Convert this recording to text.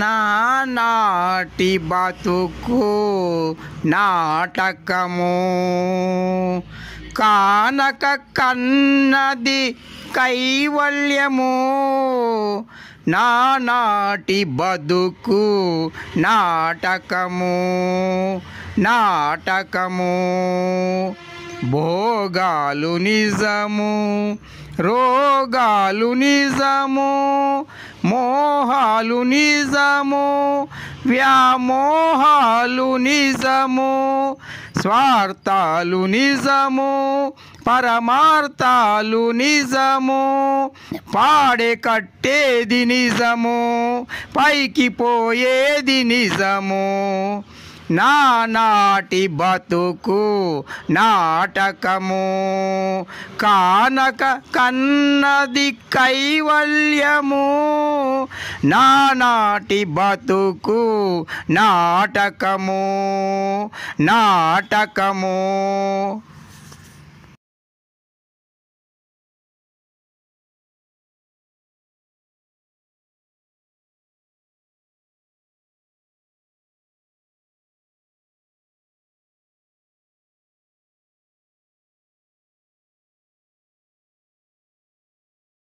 నానాటి బతుకు నాటకము కానక కన్నది కైవల్యము నానాటి బతుకు నాటకము నాటకము భోగాలు నిజము రోగాలు నిజము మో వ్యామోహాలు నిజము వ్యామోహాలు నిజము స్వార్థాలు నిజము పరమార్థాలు నిజము పాడే కట్టేది నిజము పైకి పోయేది నిజము నాటి బతుకు నాటకము కానక కన్నది కైవల్యము నానాటి బతుకు నాటకము నాటకము